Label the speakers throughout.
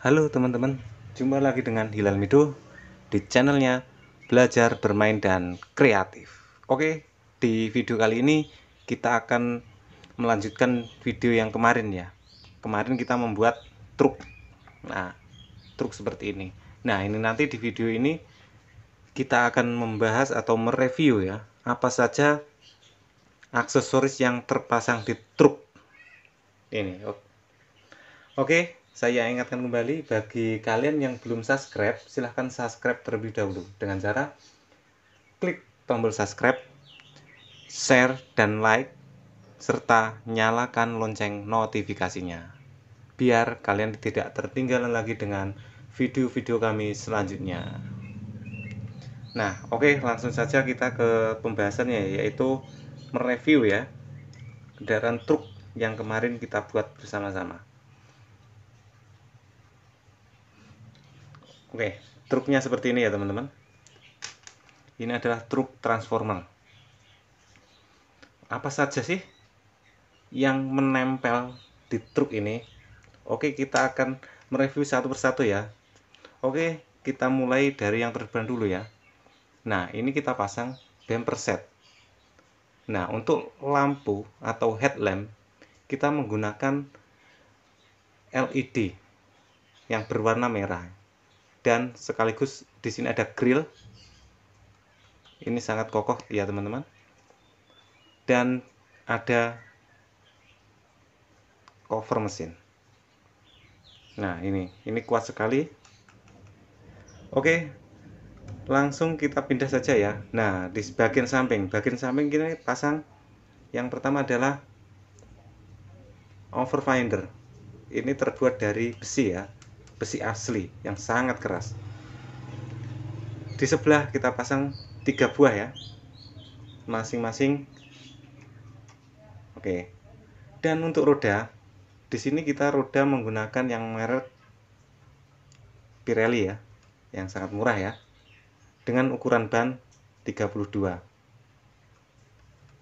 Speaker 1: Halo teman-teman, jumpa lagi dengan Hilal Mido di channelnya Belajar Bermain dan Kreatif. Oke, di video kali ini kita akan melanjutkan video yang kemarin ya. Kemarin kita membuat truk. Nah, truk seperti ini. Nah, ini nanti di video ini kita akan membahas atau mereview ya apa saja aksesoris yang terpasang di truk ini. Oke saya ingatkan kembali bagi kalian yang belum subscribe, silahkan subscribe terlebih dahulu dengan cara klik tombol subscribe, share dan like, serta nyalakan lonceng notifikasinya. Biar kalian tidak tertinggal lagi dengan video-video kami selanjutnya. Nah, oke, okay, langsung saja kita ke pembahasannya yaitu mereview ya kendaraan truk yang kemarin kita buat bersama-sama. Oke, truknya seperti ini ya teman-teman. Ini adalah truk transformer. Apa saja sih yang menempel di truk ini? Oke, kita akan mereview satu persatu ya. Oke, kita mulai dari yang terdepan dulu ya. Nah, ini kita pasang bumper set. Nah, untuk lampu atau headlamp, kita menggunakan LED yang berwarna merah dan sekaligus di sini ada grill ini sangat kokoh ya teman-teman dan ada cover mesin nah ini ini kuat sekali oke langsung kita pindah saja ya nah di bagian samping bagian samping kita pasang yang pertama adalah overfinder ini terbuat dari besi ya besi asli yang sangat keras. Di sebelah kita pasang tiga buah ya, masing-masing. Oke. Dan untuk roda, di sini kita roda menggunakan yang merek Pirelli ya, yang sangat murah ya, dengan ukuran ban 32.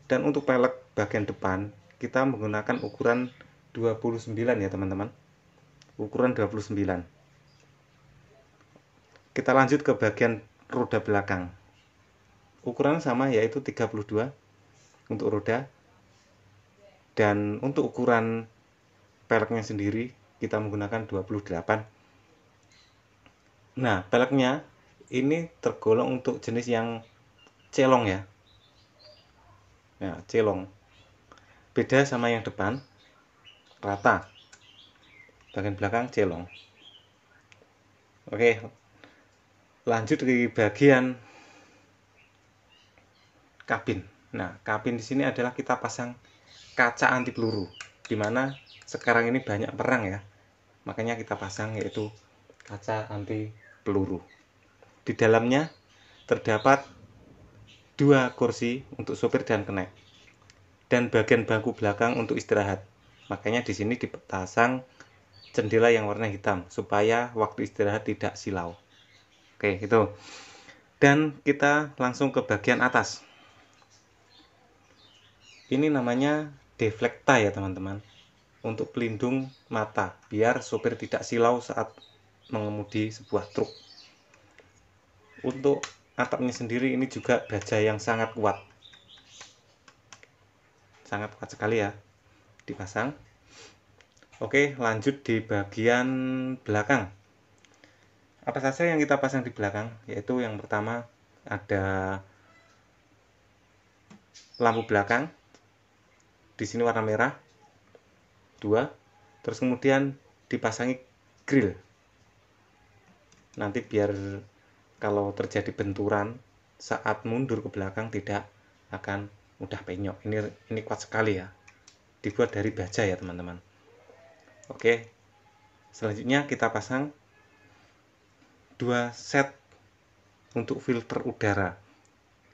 Speaker 1: Dan untuk pelek bagian depan kita menggunakan ukuran 29 ya teman-teman ukuran 29 kita lanjut ke bagian roda belakang ukuran sama yaitu 32 untuk roda dan untuk ukuran peleknya sendiri kita menggunakan 28 nah peleknya ini tergolong untuk jenis yang celong ya nah celong beda sama yang depan rata bagian belakang celong oke lanjut ke bagian kabin nah kabin di sini adalah kita pasang kaca anti peluru dimana sekarang ini banyak perang ya makanya kita pasang yaitu kaca anti peluru di dalamnya terdapat dua kursi untuk sopir dan kenek dan bagian bangku belakang untuk istirahat makanya di sini dipasang jendela yang warna hitam supaya waktu istirahat tidak silau. Oke, itu. Dan kita langsung ke bagian atas. Ini namanya deflekta ya, teman-teman. Untuk pelindung mata biar sopir tidak silau saat mengemudi sebuah truk. Untuk atapnya sendiri ini juga baja yang sangat kuat sangat kuat sekali ya dipasang Oke, lanjut di bagian belakang. Apa saja yang kita pasang di belakang? Yaitu yang pertama ada lampu belakang. Di sini warna merah. Dua. Terus kemudian dipasangi grill. Nanti biar kalau terjadi benturan saat mundur ke belakang tidak akan mudah penyok. Ini ini kuat sekali ya. Dibuat dari baja ya, teman-teman. Oke. Selanjutnya kita pasang dua set untuk filter udara.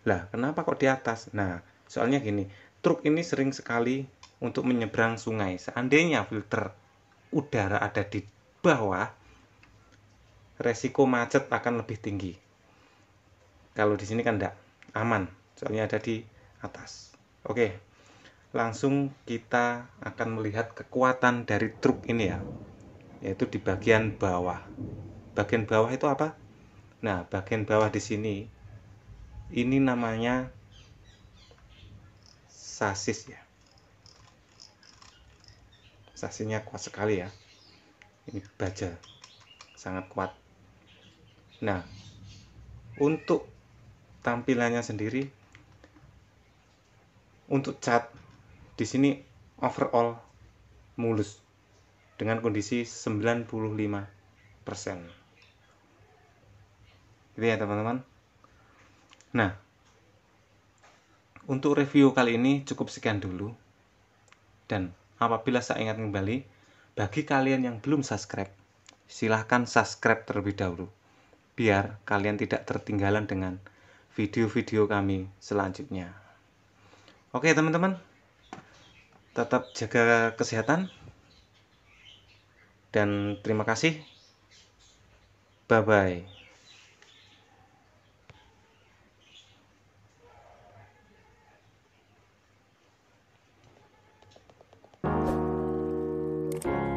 Speaker 1: Lah, kenapa kok di atas? Nah, soalnya gini, truk ini sering sekali untuk menyeberang sungai. Seandainya filter udara ada di bawah, resiko macet akan lebih tinggi. Kalau di sini kan tidak aman, soalnya ada di atas. Oke langsung kita akan melihat kekuatan dari truk ini ya yaitu di bagian bawah bagian bawah itu apa nah bagian bawah di sini ini namanya sasis ya sasisnya kuat sekali ya ini baja sangat kuat nah untuk tampilannya sendiri untuk cat di sini overall mulus dengan kondisi 95%. Gitu ya, teman-teman. Nah, untuk review kali ini cukup sekian dulu. Dan apabila saya ingat kembali, bagi kalian yang belum subscribe, silahkan subscribe terlebih dahulu. Biar kalian tidak tertinggalan dengan video-video kami selanjutnya. Oke teman-teman, tetap jaga kesehatan dan terima kasih. Bye bye. thank you